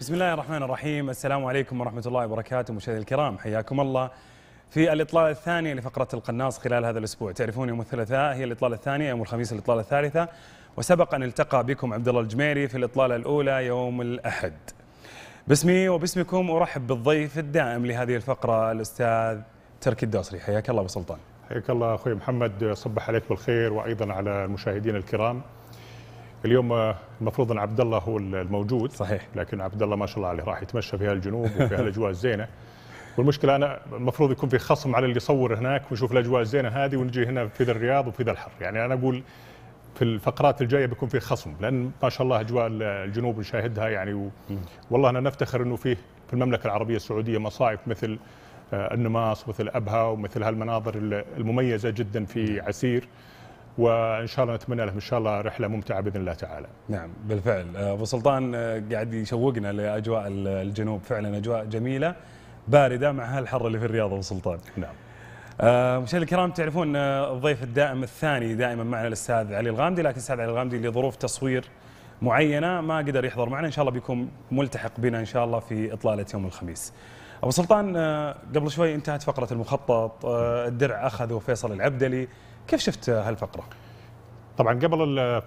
بسم الله الرحمن الرحيم السلام عليكم ورحمة الله وبركاته مشاهدي الكرام حياكم الله في الإطلالة الثانية لفقرة القناص خلال هذا الأسبوع تعرفون يوم الثلاثاء هي الإطلالة الثانية يوم الخميس الإطلالة الثالثة وسبق أن التقى بكم عبد الله الجميري في الإطلالة الأولى يوم الأحد باسمي وباسمكم أرحب بالضيف الدائم لهذه الفقرة الأستاذ تركي الدوسري حياك الله أبو سلطان حياك الله أخوي محمد صبح عليك بالخير وأيضا على المشاهدين الكرام اليوم آه، المفروض ان عبد الله هو الموجود صحيح لكن عبد الله ما شاء الله عليه راح يتمشى في هالجنوب وفي هالاجواء الزينه والمشكله انا المفروض يكون في خصم على اللي يصور هناك ونشوف الاجواء الزينه هذه ونجي هنا في ذا الرياض وفي ذا الحر يعني انا اقول في الفقرات الجايه بيكون في خصم لان ما شاء الله اجواء الجنوب نشاهدها يعني و... والله انا نفتخر انه فيه في المملكه العربيه السعوديه مصايف مثل آه، النماص مثل ابها ومثل هالمناظر المميزه جدا في عسير وان شاء الله نتمنى لهم ان شاء الله رحله ممتعه باذن الله تعالى. نعم بالفعل آه، ابو سلطان آه، قاعد يشوقنا لاجواء الجنوب فعلا اجواء جميله بارده مع هالحر اللي في الرياض ابو سلطان. نعم. آه، مشاهدينا الكرام تعرفون الضيف الدائم الثاني دائما معنا الاستاذ علي الغامدي لكن الاستاذ علي الغامدي لظروف تصوير معينه ما قدر يحضر معنا ان شاء الله بيكون ملتحق بنا ان شاء الله في اطلاله يوم الخميس. ابو سلطان آه، قبل شوي انتهت فقره المخطط آه، الدرع اخذه فيصل العبدلي كيف شفت هالفقره؟ طبعا قبل